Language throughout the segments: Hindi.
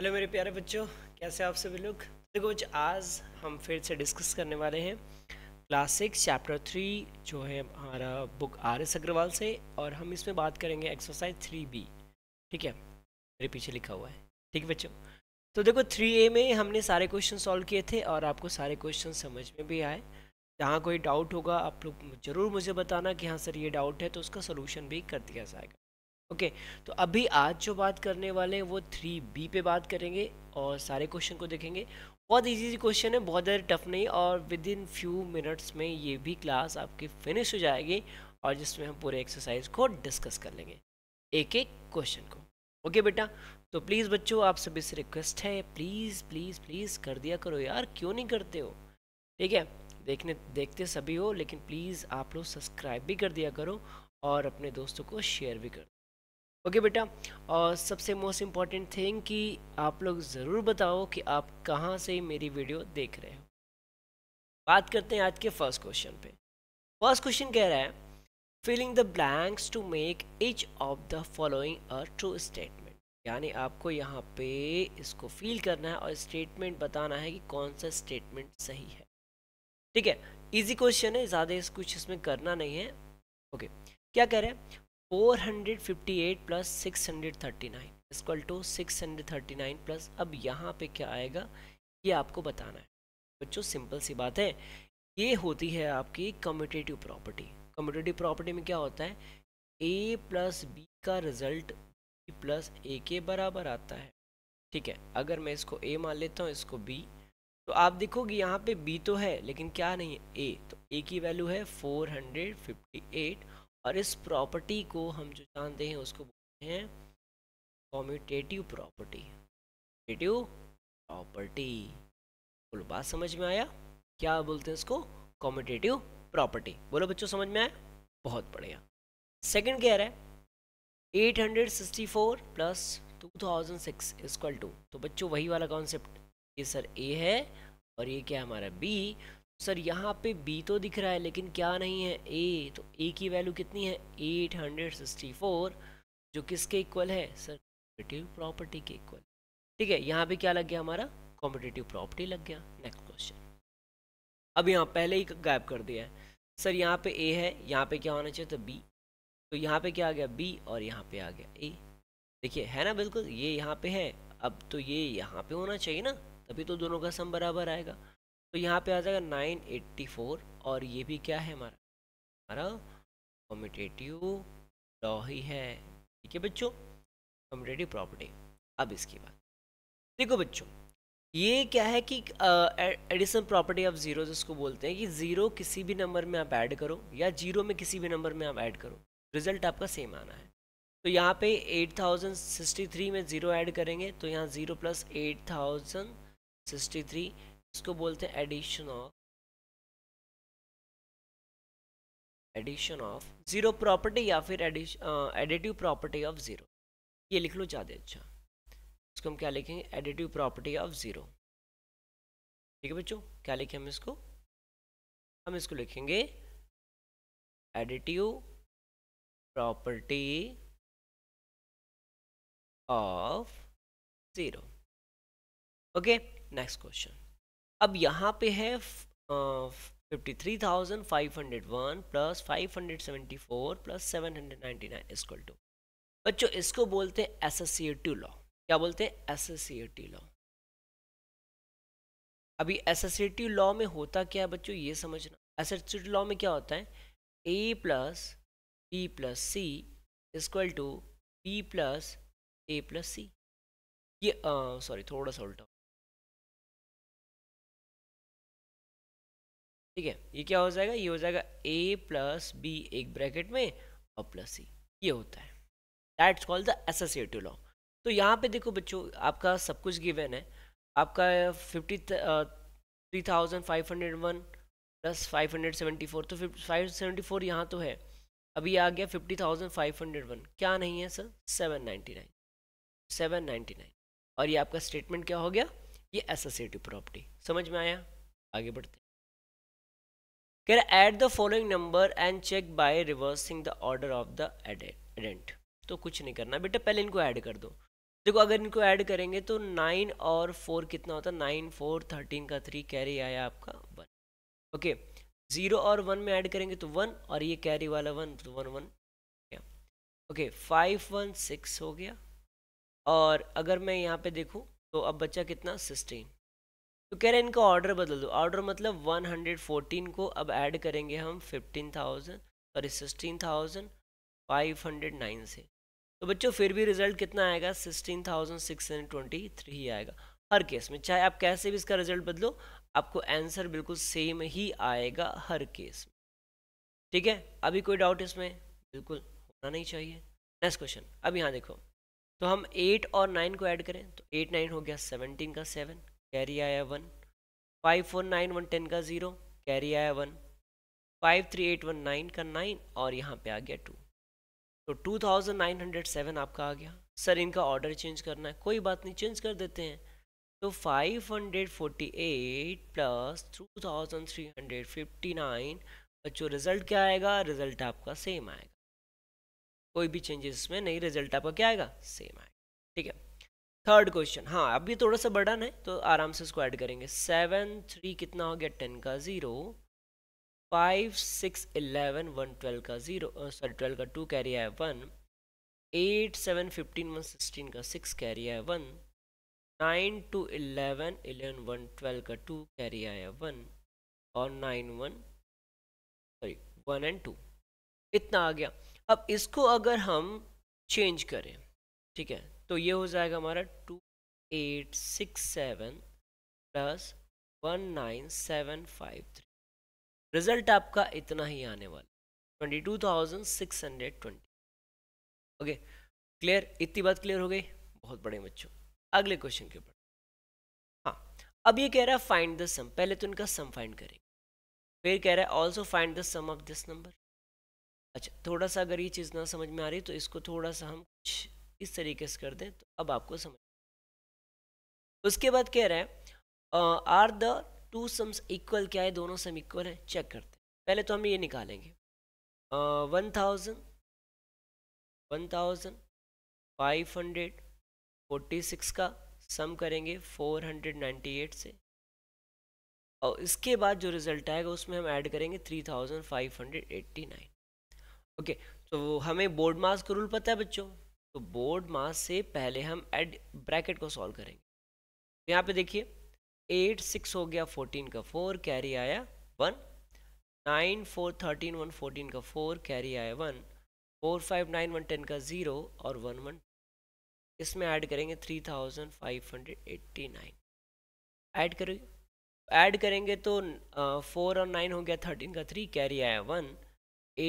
हेलो मेरे प्यारे बच्चों कैसे आप सभी लोग देखो बच्चे आज हम फिर से डिस्कस करने वाले हैं क्लास सिक्स चैप्टर थ्री जो है हमारा बुक आर एस अग्रवाल से और हम इसमें बात करेंगे एक्सरसाइज थ्री बी ठीक है मेरे पीछे लिखा हुआ है ठीक है बच्चों तो देखो थ्री ए में हमने सारे क्वेश्चन सॉल्व किए थे और आपको सारे क्वेश्चन समझ में भी आए जहाँ कोई डाउट होगा आप लोग ज़रूर मुझे बताना कि हाँ सर ये डाउट है तो उसका सोल्यूशन भी कर दिया जाएगा ओके okay, तो अभी आज जो बात करने वाले हैं वो थ्री बी पे बात करेंगे और सारे क्वेश्चन को देखेंगे बहुत इजी क्वेश्चन है बहुत ज़्यादा टफ नहीं और विद इन फ्यू मिनट्स में ये भी क्लास आपकी फिनिश हो जाएगी और जिसमें हम पूरे एक्सरसाइज को डिस्कस कर लेंगे एक एक क्वेश्चन को ओके okay, बेटा तो प्लीज़ बच्चों आप सभी से रिक्वेस्ट है प्लीज़ प्लीज़ प्लीज़ कर दिया करो यार क्यों नहीं करते हो ठीक है देखने देखते सभी हो लेकिन प्लीज़ आप लोग सब्सक्राइब भी कर दिया करो और अपने दोस्तों को शेयर भी कर ओके बेटा और सबसे मोस्ट इम्पॉर्टेंट थिंग कि आप लोग ज़रूर बताओ कि आप कहाँ से मेरी वीडियो देख रहे हो बात करते हैं आज के फर्स्ट क्वेश्चन पे फर्स्ट क्वेश्चन कह रहा है filling the blanks to make each of the following a true statement यानी आपको यहाँ पे इसको फील करना है और स्टेटमेंट बताना है कि कौन सा स्टेटमेंट सही है ठीक है इजी क्वेश्चन है ज़्यादा इस कुछ इसमें करना नहीं है ओके okay. क्या कह रहे हैं four hundred fifty eight plus six hundred thirty nine to six hundred thirty nine plus अब यहाँ पे क्या आएगा ये आपको बताना है बच्चों सिंपल सी बात है ये होती है आपकी कम्यूटेटिव प्रॉपर्टी कम्यूटेटिव प्रॉपर्टी में क्या होता है ए प्लस बी का रिजल्ट बी प्लस ए के बराबर आता है ठीक है अगर मैं इसको ए मान लेता हूँ इसको बी तो आप देखोगे यहाँ पे बी तो है लेकिन क्या नहीं है ए तो ए की वैल्यू है 458 और इस प्रॉपर्टी को हम जो जानते हैं उसको बोलते हैं कॉम्यूटेटिव प्रॉपर्टी कॉम्यूटेटिव प्रॉपर्टी बोलो बात समझ में आया क्या बोलते हैं इसको कॉम्यूटेटिव प्रॉपर्टी बोलो बच्चों समझ में आया बहुत बढ़िया सेकंड क्या है 864 प्लस 2006 इक्वल टू तो बच्चों वही वाला कॉन्सेप्ट ये सर ए है और ये क्या हमारा बी सर यहाँ पे बी तो दिख रहा है लेकिन क्या नहीं है ए तो ए की वैल्यू कितनी है 864 जो किसके इक्वल है सर कॉम्पिटेटिव प्रॉपर्टी के इक्वल ठीक है यहाँ पे क्या लग गया हमारा कॉम्पिटेटिव प्रॉपर्टी लग गया नेक्स्ट क्वेश्चन अब यहाँ पहले ही गायब कर दिया है सर यहाँ पे ए है यहाँ पे क्या होना चाहिए तो बी तो यहाँ पे क्या आ गया बी और यहाँ पे आ गया ए देखिए है ना बिल्कुल ये यहाँ पे है अब तो ये यहाँ पे होना चाहिए ना तभी तो दोनों का सम बराबर आएगा तो यहाँ पे आ जाएगा 984 और ये भी क्या है हमारा हमारा कॉम्पिटेटिव लॉ ही है ठीक है बच्चों कॉम्पिटेटिव प्रॉपर्टी अब इसकी बात देखो बच्चों ये क्या है कि एडिशन प्रॉपर्टी ऑफ जीरो जिसको बोलते हैं कि जीरो किसी भी नंबर में आप ऐड करो या जीरो में किसी भी नंबर में आप ऐड करो रिजल्ट आपका सेम आना है तो यहाँ पे 8063 में ज़ीरो ऐड करेंगे तो यहाँ zero plus eight thousand sixty three इसको बोलते हैं addition of addition of zero property या फिर एडिटिव प्रॉपर्टी ऑफ जीरो ये लिख लो ज़्यादा अच्छा इसको हम क्या लिखेंगे एडिटिव प्रॉपर्टी ऑफ जीरो ठीक है बच्चों क्या लिखें हम इसको हम इसको लिखेंगे additive property of zero okay next question अब यहाँ पे है fifty three thousand five hundred one plus five hundred seventy four plus seven hundred ninety nine is equal to बच्चों इसको बोलते हैं एसोसिएटिव लॉ क्या बोलते हैं एसोसिएटिव लॉ अभी एसोसिएटिव लॉ में होता क्या है बच्चों ये समझना एसोसिएटिव लॉ में क्या होता है A plus B plus C is equal to B plus A plus C ये सॉरी थोड़ा सा उल्टा ठीक है ये क्या हो जाएगा ये हो जाएगा ए प्लस बी एक ब्रैकेट में और प्लस सी ये होता है that's called the associative law तो यहाँ पे देखो बच्चों आपका सब कुछ गिवन है आपका तो fifty three thousand five hundred one plus five hundred seventy four तो फाइव सेवेंटी फोर यहाँ तो है अभी आ गया fifty thousand five hundred one क्या नहीं है sir seven ninety nine seven ninety nine और ये आपका स्टेटमेंट क्या हो गया ये एसोसिएटिव प्रॉपर्टी समझ में आया आगे बढ़ते रहा है add the following number and check by reversing the order of the addend तो कुछ नहीं करना बेटा पहले इनको ऐड कर दो देखो अगर इनको ऐड करेंगे तो नाइन और फोर कितना होता है नाइन फोर थर्टीन का थ्री कैरी आया आपका वन ओके जीरो और वन में ऐड करेंगे तो वन और ये कैरी वाला वन तो वन वन गया ओके फाइव वन सिक्स हो गया और अगर मैं यहाँ पे देखूँ तो अब बच्चा कितना सिक्सटीन तो कह रहे हैं इनका ऑर्डर बदल दो ऑर्डर मतलब 114 को अब ऐड करेंगे हम 15,000 सॉरी 16,509 से तो बच्चों फिर भी रिजल्ट कितना आएगा 16,623 ही आएगा हर केस में चाहे आप कैसे भी इसका रिजल्ट बदलो आपको आंसर बिल्कुल सेम ही आएगा हर केस में ठीक है अभी कोई डाउट इसमें बिल्कुल होना नहीं चाहिए नेक्स्ट क्वेश्चन अब यहाँ देखो तो हम एट और नाइन को ऐड करें तो एट नाइन हो गया सेवनटीन का सेवन कैरी आया one five four nine one ten का ज़ीरो कैरी आया one five three eight one nine का नाइन और यहाँ पे आ गया टू तो two thousand nine hundred seven आपका आ गया सर इनका ऑर्डर चेंज करना है कोई बात नहीं चेंज कर देते हैं तो five hundred forty eight plus two thousand three hundred fifty nine बच्चों रिजल्ट क्या आएगा रिजल्ट आपका सेम आएगा कोई भी चेंजेस इसमें नहीं रिजल्ट आपका क्या आएगा सेम आएगा ठीक है थर्ड क्वेश्चन हाँ अब भी थोड़ा सा बर्डन है तो आराम से उसको ऐड करेंगे सेवन थ्री कितना हो गया टेन का zero five six eleven one twelve का ज़ीरो सॉरी ट्वेल्व का टू कैरी है one eight seven fifteen one sixteen का सिक्स कैरी है one nine two eleven eleven one twelve का टू कैरी आया वन और nine one sorry one and two इतना आ गया अब इसको अगर हम चेंज करें ठीक है तो ये हो जाएगा हमारा two eight six seven plus one nine seven five three result आपका इतना ही आने वाला twenty two thousand six hundred twenty okay clear इतनी बात क्लियर हो गई बहुत बड़े बच्चों अगले क्वेश्चन के ऊपर हाँ अब ये कह रहा है फाइंड द सम पहले तो इनका सम फाइंड करेंगे फिर कह रहा है also find the sum of this number अच्छा थोड़ा सा अगर ये चीज़ ना समझ में आ रही तो इसको थोड़ा सा हम कुछ इस तरीके से कर दें तो अब आपको समझ उसके बाद कह रहे हैं are the two sums equal क्या है दोनों सम इक्वल है चेक करते हैं पहले तो हम ये निकालेंगे one thousand one thousand five hundred forty six का सम करेंगे फोर हंड्रेड नाइन्टी एट से और इसके बाद जो रिजल्ट आएगा उसमें हम ऐड करेंगे three thousand five hundred eighty nine okay तो हमें बोर्ड मास का रूल पता है बच्चों तो बोर्ड मास से पहले हम एड ब्रैकेट को सॉल्व करेंगे तो यहाँ पे देखिए एट सिक्स हो गया फोर्टीन का फोर कैरी आया one nine four thirteen one fourteen का फोर कैरी आया one four five nine one ten का ज़ीरो और वन वन इसमें ऐड करेंगे three thousand five hundred eighty nine add करेंगे ऐड करेंगे तो फोर और नाइन हो गया थर्टीन का थ्री कैरी आया one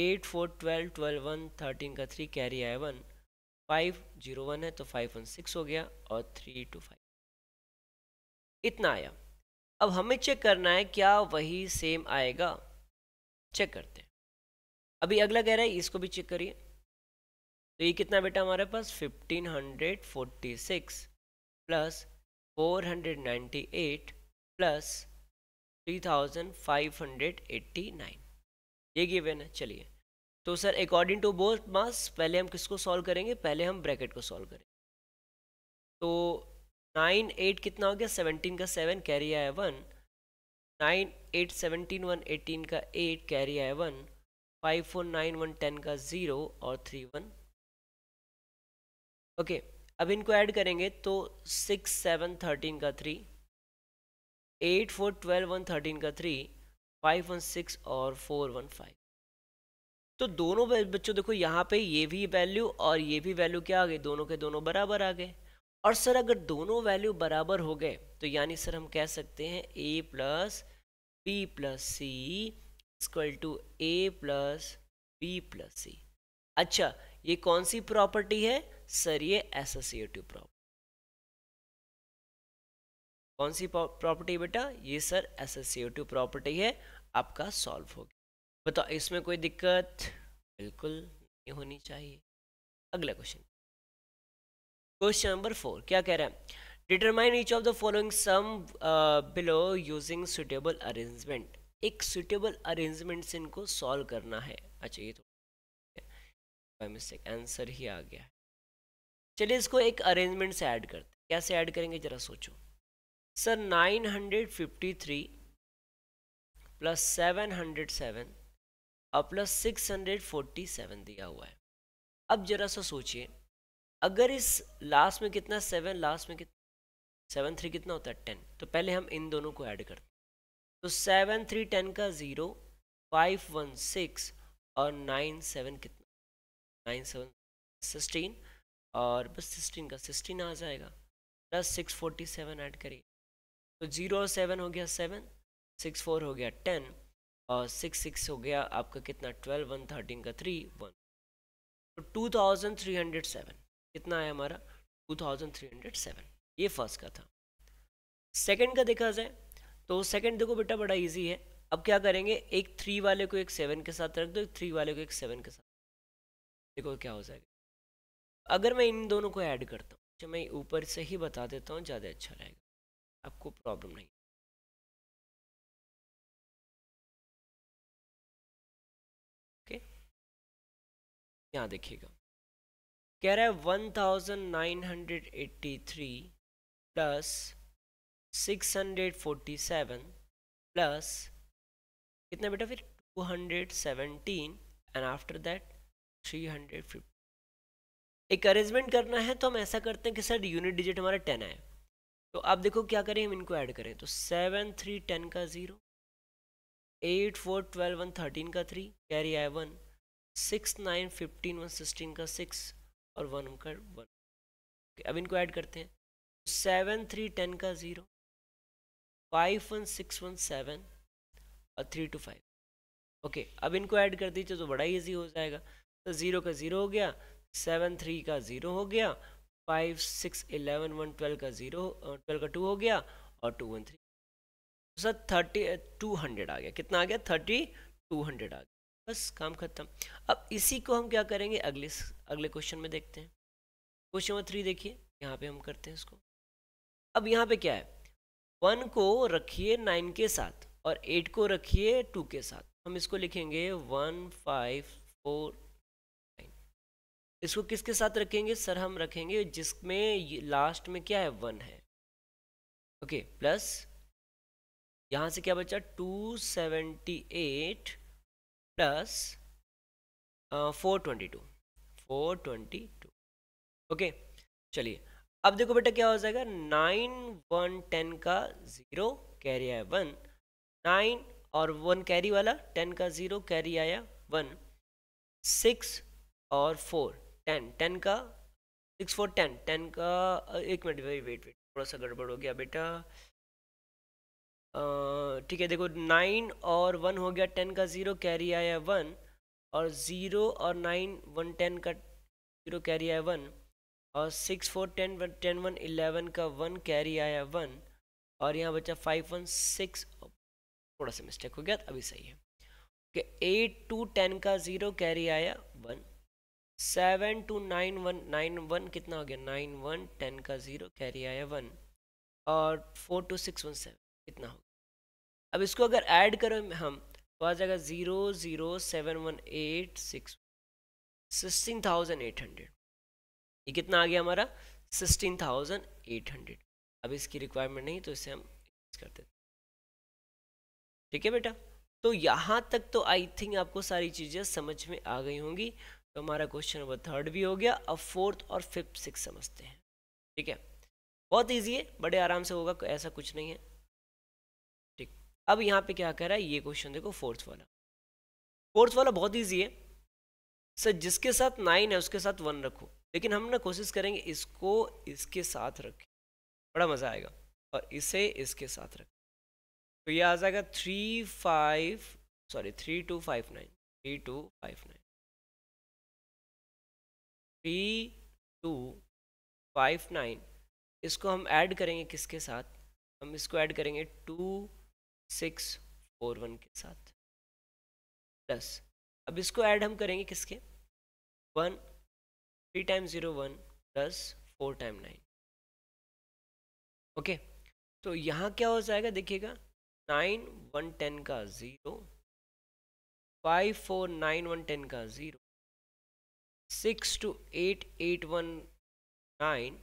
eight four twelve twelve one thirteen का थ्री कैरी आया वन फाइव जीरो वन है तो फाइव वन सिक्स हो गया और थ्री टू फाइव इतना आया अब हमें चेक करना है क्या वही सेम आएगा चेक करते हैं अभी अगला कह रहा है इसको भी चेक करिए तो ये कितना बेटा हमारे पास fifteen hundred forty six plus four hundred ninety eight plus three thousand five hundred eighty nine ये गिवेन है चलिए तो sir according to both mass पहले हम किसको सॉल्व करेंगे पहले हम ब्रैकेट को सॉल्व करेंगे तो नाइन एट कितना हो गया सेवनटीन का सेवन कैरी आया one nine eight seventeen one eighteen का एट कैरी आया one five four nine one ten का ज़ीरो और थ्री वन ओके अब इनको ऐड करेंगे तो सिक्स सेवन थर्टीन का three eight four twelve one thirteen का थ्री फाइव वन सिक्स और फोर वन फाइव तो दोनों बच्चों देखो यहाँ पे ये भी वैल्यू और ये भी वैल्यू क्या आ गई दोनों के दोनों बराबर आ गए और सर अगर दोनों वैल्यू बराबर हो गए तो यानी सर हम कह सकते हैं A plus B plus C equal to A plus B plus C अच्छा ये कौन सी प्रॉपर्टी है सर ये एसोसिएटिव प्रॉपर्टी कौन सी प्रॉपर्टी बेटा ये सर एसोसिएटिव प्रॉपर्टी है आपका सॉल्व हो गया बताओ इसमें कोई दिक्कत बिल्कुल नहीं होनी चाहिए अगला क्वेश्चन क्वेश्चन नंबर फोर क्या कह रहे हैं determine each of the following sum below using suitable arrangement एक सुटेबल अरेंजमेंट से इनको सॉल्व करना है अच्छा ये तो मिस्टेक आंसर ही आ गया चलिए इसको एक अरेंजमेंट से ऐड करते हैं कैसे ऐड करेंगे जरा सोचो सर 953 प्लस 707 और फोर्टी 647 दिया हुआ है अब जरा सा सोचिए अगर इस लास्ट में कितना सेवन लास्ट में कितना सेवन थ्री कितना होता है टेन तो पहले हम इन दोनों को ऐड करते हैं तो सेवन थ्री टेन का ज़ीरो फाइव वन सिक्स और नाइन सेवन कितना नाइन सेवन सिक्सटीन और बस सिक्सटीन का सिक्सटीन आ जाएगा plus six forty seven add करिए तो ज़ीरो और सेवन हो गया सेवन सिक्स फोर हो गया टेन और सिक्स सिक्स हो गया आपका कितना ट्वेल्व वन थर्टीन का three one two thousand three hundred seven कितना है हमारा two thousand three hundred seven ये फर्स्ट का था सेकेंड का देखा जाए तो सेकेंड देखो बेटा बड़ा ईजी है अब क्या करेंगे एक थ्री वाले को एक सेवन के साथ रख दो एक थ्री वाले को एक सेवन के साथ देखो क्या हो जाएगा अगर मैं इन दोनों को ऐड करता हूँ जो अच्छा मैं ऊपर से ही बता देता हूँ ज़्यादा अच्छा रहेगा आपको प्रॉब्लम नहीं यहाँ देखिएगा कह रहा है one thousand nine hundred eighty three plus six hundred forty seven plus कितना बेटा फिर two hundred seventeen and after that three एक अरेंजमेंट करना है तो हम ऐसा करते हैं कि सर यूनिट डिजिट हमारा टेन आए तो आप देखो क्या करें हम इनको ऐड करें तो सेवन थ्री टेन का zero eight four twelve one thirteen का थ्री कैरी आए one six nine fifteen one sixteen का सिक्स और वन का वन अब इनको ऐड करते हैं सेवन थ्री टेन का zero five one six one seven और थ्री टू फाइव ओके अब इनको ऐड कर दीजिए तो बड़ा ही ईजी हो जाएगा तो ज़ीरो का ज़ीरो हो गया सेवन थ्री का ज़ीरो हो गया five six eleven one twelve का ज़ीरो ट्वेल्व का टू हो गया और टू वन थ्री तो सर थर्टी टू हंड्रेड आ गया कितना आ गया थर्टी टू हंड्रेड आ गया बस काम खत्म अब इसी को हम क्या करेंगे अगले अगले क्वेश्चन में देखते हैं क्वेश्चन नंबर थ्री देखिए यहाँ पे हम करते हैं इसको अब यहाँ पे क्या है वन को रखिए नाइन के साथ और एट को रखिए टू के साथ हम इसको लिखेंगे वन फाइव फोर नाइन इसको किसके साथ रखेंगे सर हम रखेंगे जिसमें लास्ट में क्या है वन है ओके प्लस यहाँ से क्या बचा two seventy eight plus uh, 422 422 okay चलिए अब देखो बेटा क्या हो जाएगा नाइन वन टेन का जीरो कैरी आया वन नाइन और वन कैरी वाला टेन का जीरो कैरी आया वन सिक्स और फोर टेन टेन का सिक्स फोर टेन टेन का uh, एक मिनट वेट वेट थोड़ा सा गड़बड़ हो गया बेटा ठीक है देखो नाइन और वन हो गया टेन का ज़ीरो कैरी आया वन और ज़ीरो और नाइन वन टेन का ज़ीरो कैरी आया वन और six four ten one ten one eleven का वन कैरी आया वन और यहाँ बचा फाइव वन सिक्स थोड़ा सा मिस्टेक हो गया अभी सही है ओके एट टू टेन का ज़ीरो कैरी आया one seven two nine one nine one कितना हो गया नाइन वन टेन का ज़ीरो कैरी आया वन और four two six one seven कितना होगा अब इसको अगर ऐड करें हम तो आ जाएगा zero zero seven one eight six sixteen thousand eight hundred ये कितना आ गया हमारा सिक्सटीन थाउजेंड एट हंड्रेड अब इसकी रिक्वायरमेंट नहीं तो इसे हम कर देते ठीक है बेटा तो यहाँ तक तो आई थिंक आपको सारी चीज़ें समझ में आ गई होंगी तो हमारा क्वेश्चन नंबर थर्ड भी हो गया अब फोर्थ और फिफ्थ सिक्स समझते हैं ठीक है बहुत ईजी है बड़े आराम से होगा ऐसा कुछ नहीं है अब यहाँ पे क्या कह रहा है ये क्वेश्चन देखो फोर्थ वाला फोर्थ वाला बहुत ईजी है सर जिसके साथ नाइन है उसके साथ वन रखो लेकिन हम ना कोशिश करेंगे इसको इसके साथ रखें बड़ा मज़ा आएगा और इसे इसके साथ रखें तो ये आ जाएगा three five sorry three two five nine three two five nine three two five nine इसको हम ऐड करेंगे किसके साथ हम इसको ऐड करेंगे टू सिक्स फोर वन के साथ प्लस अब इसको ऐड हम करेंगे किसके one three time zero one plus four time nine okay तो यहाँ क्या हो जाएगा देखिएगा नाइन वन टेन का zero five four nine one ten का zero six two eight eight one nine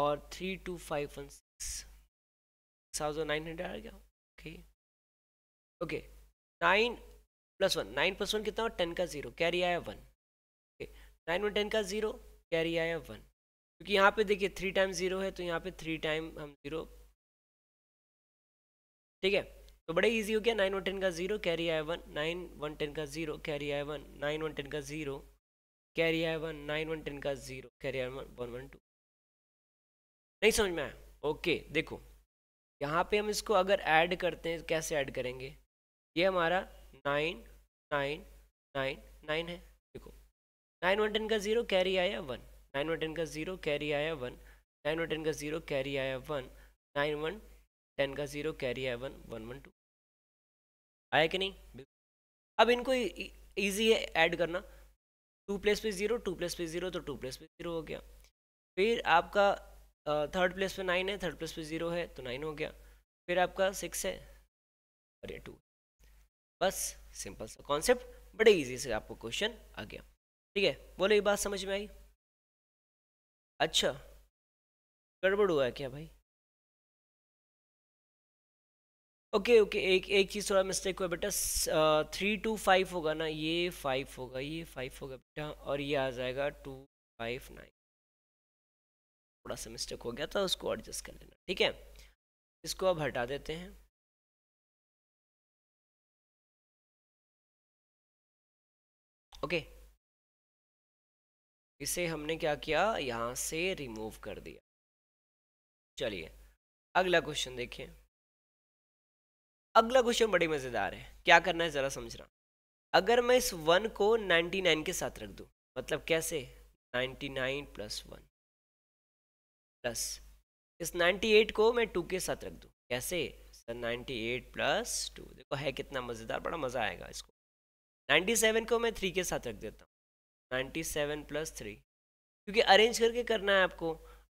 और three two five one six thousand nine hundred आ गया okay okay. Okay nine plus one nine plus one कितना हो टेन का जीरो कैरी आया one okay nine one ten का जीरो कैरी आया वन क्योंकि यहाँ पे देखिए थ्री टाइम जीरो है तो यहाँ पे थ्री टाइम हम जीरो ठीक है तो बड़े इजी हो गया नाइन वन टेन का जीरो कैरी आया वन नाइन वन टेन का जीरो कैरी आया वन नाइन वन टेन का जीरो कैरी आया वन नाइन वन टेन का जीरो कैरी आया वन वन वन टू नहीं समझ में आया ओके देखो यहाँ पे हम इसको अगर ऐड करते हैं कैसे ऐड करेंगे ये हमारा नाइन नाइन नाइन नाइन है देखो नाइन वन टेन का ज़ीरो कैरी आया वन नाइन वन टेन का ज़ीरो कैरी आया वन नाइन वन टेन का ज़ीरो कैरी आया वन नाइन वन टेन का ज़ीरो कैरी आया वन वन वन टू आया कि नहीं अब इनको ईजी है ऐड करना टू प्लेस पे ज़ीरो टू प्लेस पे ज़ीरो तो टू प्लेस पे ज़ीरो हो गया फिर आपका थर्ड प्लेस पे नाइन है थर्ड प्लेस पे ज़ीरो है तो नाइन हो गया फिर आपका सिक्स है अरे टू बस सिंपल सा कॉन्सेप्ट बड़े इजी से आपको क्वेश्चन आ गया ठीक है बोलो ये बात समझ में आई अच्छा गड़बड़ हुआ है क्या भाई ओके ओके एक एक चीज़ थोड़ा मिस्टेक हुआ बेटा थ्री टू फाइव होगा ना ये फाइव होगा ये फाइव होगा बेटा और ये आ जाएगा टू फाइव नाइन थोड़ा सा मिस्टेक हो गया था उसको एडजस्ट कर लेना ठीक है इसको अब हटा देते हैं ओके इसे हमने क्या किया यहां से रिमूव कर दिया चलिए अगला क्वेश्चन देखिए अगला क्वेश्चन बड़ी मज़ेदार है क्या करना है ज़रा समझना अगर मैं इस वन को 99 के साथ रख दू मतलब कैसे 99 प्लस वन प्लस इस 98 को मैं टू के साथ रख दू कैसे सर 98 प्लस टू देखो है कितना मज़ेदार बड़ा मज़ा आएगा इसको नाइन्टी सेवन को मैं थ्री के साथ रख देता हूँ नाइन्टी सेवन प्लस थ्री क्योंकि अरेंज करके करना है आपको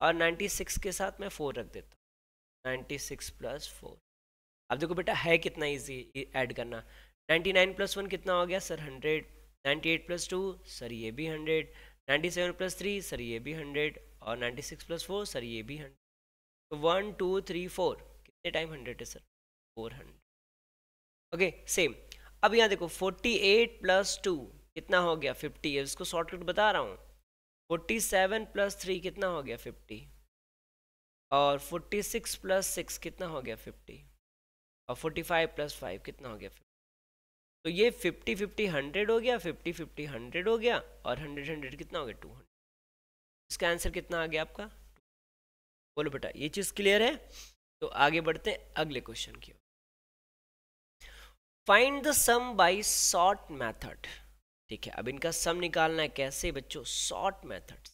और नाइन्टी सिक्स के साथ मैं फ़ोर रख देता हूँ नाइन्टी सिक्स प्लस फोर अब देखो बेटा है कितना इजी ऐड करना नाइन्टी नाइन प्लस वन कितना हो गया sir hundred ninety eight plus two sir ये भी hundred ninety seven plus three sir ये भी हंड्रेड और ninety six plus four sir ये भी हंड्रेड तो वन टू थ्री फोर कितने टाइम हंड्रेड है sir four hundred okay same अब यहाँ देखो 48 एट प्लस टू कितना हो गया 50 है इसको शॉर्टकट बता रहा हूँ 47 सेवन प्लस थ्री कितना हो गया 50 और 46 सिक्स प्लस सिक्स कितना हो गया 50 और 45 प्लस फाइव कितना हो गया 50 तो ये 50 50 हंड्रेड हो गया 50 50 हंड्रेड हो गया और 100 हंड्रेड कितना हो गया 200 इसका आंसर कितना आ गया आपका बोलो बेटा ये चीज़ क्लियर है तो आगे बढ़ते हैं अगले क्वेश्चन की ओर find the sum by short method ठीक है अब इनका सम निकालना है कैसे बच्चों शॉर्ट मैथड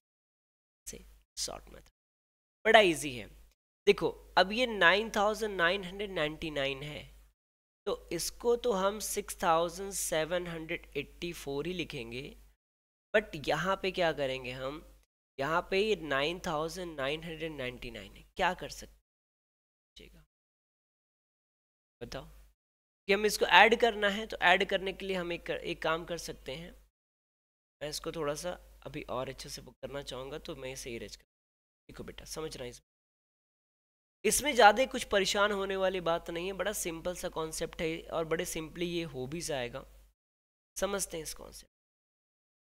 से शॉर्ट मैथड बड़ा ईजी है देखो अब ये 9999 है तो इसको तो हम 6784 ही लिखेंगे बट यहाँ पे क्या करेंगे हम यहाँ पे ये 9999 है क्या कर सकते बताओ कि हमें इसको ऐड करना है तो ऐड करने के लिए हम एक कर, एक काम कर सकते हैं मैं इसको थोड़ा सा अभी और अच्छे से बुक करना चाहूँगा तो मैं इसे इरेज कर देखो बेटा समझ रहा है इसमें इसमें ज़्यादा कुछ परेशान होने वाली बात नहीं है बड़ा सिंपल सा कॉन्सेप्ट है और बड़े सिंपली ये हो भी जाएगा समझते हैं इस कॉन्सेप्ट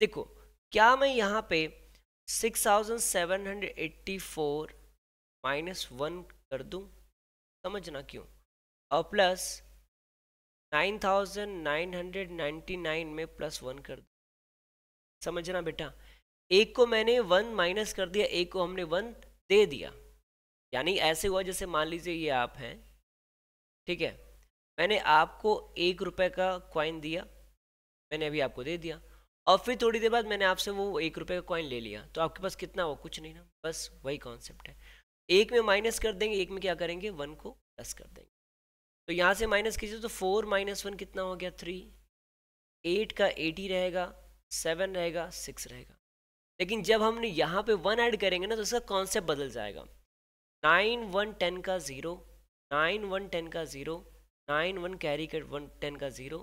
देखो क्या मैं यहाँ पे 6784 माइनस वन कर दूँ समझना क्यों और प्लस 9999 में प्लस वन कर दिया समझना बेटा एक को मैंने वन माइनस कर दिया एक को हमने वन दे दिया यानी ऐसे हुआ जैसे मान लीजिए ये आप हैं ठीक है मैंने आपको एक रुपए का क्वाइन दिया मैंने अभी आपको दे दिया और फिर थोड़ी देर बाद मैंने आपसे वो एक रुपये का कॉइन ले लिया तो आपके पास कितना हो कुछ नहीं ना बस वही कॉन्सेप्ट है एक में माइनस कर देंगे एक में क्या करेंगे वन को प्लस कर देंगे तो यहाँ से माइनस कीजिए तो फोर माइनस वन कितना हो गया थ्री एट का एटी रहेगा सेवन रहेगा सिक्स रहेगा लेकिन जब हमने यहाँ पे वन ऐड करेंगे ना तो इसका कॉन्सेप्ट बदल जाएगा नाइन वन टेन का ज़ीरो नाइन वन टेन का ज़ीरो नाइन वन कैरी कर वन टेन का ज़ीरो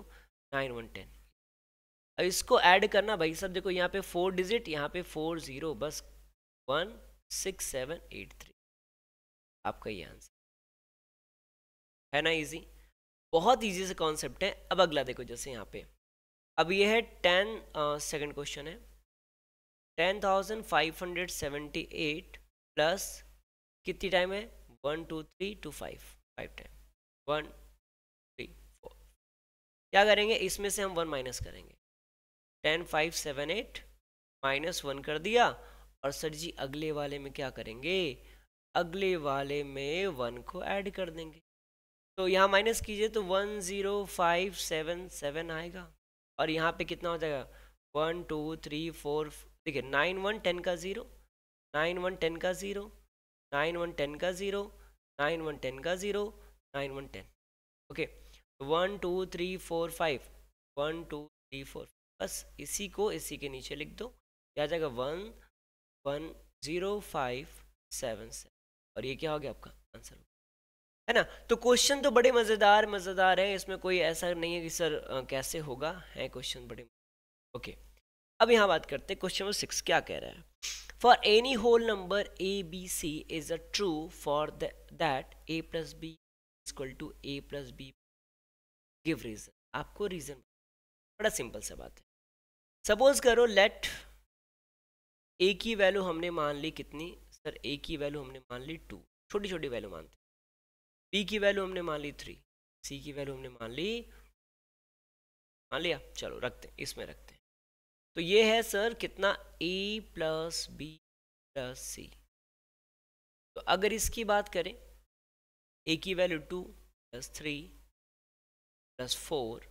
नाइन वन टेन अब इसको ऐड करना भाई सब देखो यहाँ पे फोर डिजिट यहाँ पे फोर ज़ीरो बस one six seven eight three आपका ये आंसर है ना इजी बहुत इजी से कॉन्सेप्ट है अब अगला देखो जैसे यहाँ पे अब ये है टेन सेकंड क्वेश्चन है ten thousand five hundred seventy eight plus कितनी टाइम है one two three two five five time one three four क्या करेंगे इसमें से हम वन माइनस करेंगे ten five seven eight minus one कर दिया और सर जी अगले वाले में क्या करेंगे अगले वाले में वन को ऐड कर देंगे तो यहाँ माइनस कीजिए तो one zero five seven seven आएगा और यहाँ पे कितना हो जाएगा वन टू थ्री फोर देखिए नाइन वन टेन का ज़ीरो नाइन वन टेन का ज़ीरो नाइन वन टेन का ज़ीरो नाइन वन टेन का zero nine one ten okay one two three four five one two three four बस इसी को इसी के नीचे लिख दो क्या आ जाएगा one one zero five seven seven और ये क्या हो गया आपका आंसर है ना तो क्वेश्चन तो बड़े मज़ेदार मज़ेदार है इसमें कोई ऐसा नहीं है कि सर कैसे होगा है क्वेश्चन बड़े ओके अब यहाँ बात करते हैं क्वेश्चन नंबर सिक्स क्या कह रहा है for any whole number A B C is a true for that A plus B equal to A plus B give reason आपको रीजन बड़ा सिंपल सा बात है सपोज करो लेट ए की वैल्यू हमने मान ली कितनी सर ए की वैल्यू हमने मान ली टू छोटी छोटी वैल्यू मानते पी की वैल्यू हमने मान ली थ्री सी की वैल्यू हमने मान ली मान लिया चलो रखते हैं इसमें रखते हैं तो ये है सर कितना A plus B plus C तो अगर इसकी बात करें ए की value two plus three plus four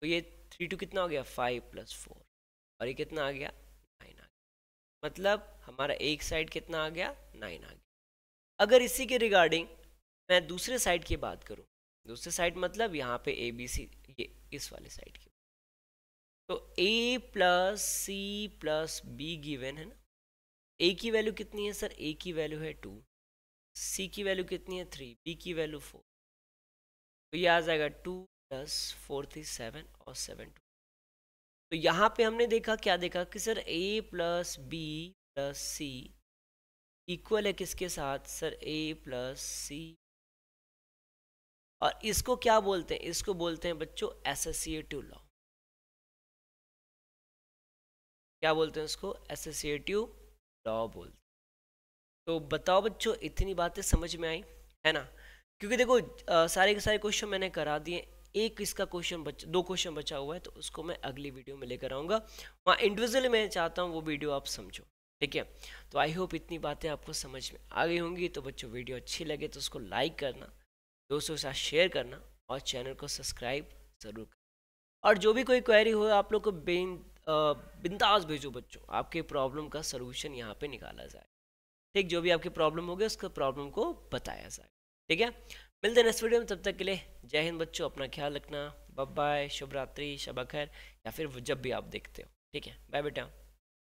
तो ये थ्री टू कितना हो गया फाइव प्लस फोर और ये कितना आ गया नाइन आ गया मतलब हमारा एक साइड कितना आ गया नाइन आ गया अगर इसी के रिगार्डिंग मैं दूसरे साइड की बात करूँ दूसरे साइड मतलब यहाँ पे ए बी सी ये इस वाले साइड की तो A plus C plus B given है ना ए की वैल्यू कितनी है सर ए की वैल्यू है टू सी की वैल्यू कितनी है थ्री बी की वैल्यू फोर तो ये आ जाएगा two plus four three seven और सेवन टू तो यहाँ पे हमने देखा क्या देखा कि sir A plus B plus C equal है किसके साथ सर ए प्लस सी और इसको क्या बोलते हैं इसको बोलते हैं बच्चों एसोसिएटिव लॉ क्या बोलते हैं उसको एसोसिएटिव लॉ बोलते तो बताओ बच्चों इतनी बातें समझ में आई है ना क्योंकि देखो आ, सारे के सारे क्वेश्चन मैंने करा दिए एक इसका क्वेश्चन बच दो क्वेश्चन बचा हुआ है तो उसको मैं अगली वीडियो में लेकर आऊँगा वहाँ इंडिविजुअल मैं चाहता हूँ वो वीडियो आप समझो ठीक है तो आई होप इतनी बातें आपको समझ में आ गई होंगी तो बच्चों वीडियो अच्छी लगे तो उसको लाइक करना दोस्तों के साथ शेयर करना और चैनल को सब्सक्राइब ज़रूर करना और जो भी कोई क्वेरी हो आप लोग को बिन बिंदास भेजो बच्चों आपके प्रॉब्लम का सलूशन यहाँ पे निकाला जाए ठीक जो भी आपकी प्रॉब्लम होगी उसका प्रॉब्लम को बताया जाए ठीक है मिलते हैं नेक्स्ट वीडियो में तब तक के लिए जय हिंद बच्चों अपना ख्याल रखना बाय शुभ रात्रि शबा खैर या फिर जब भी आप देखते हो ठीक है बाय बेटा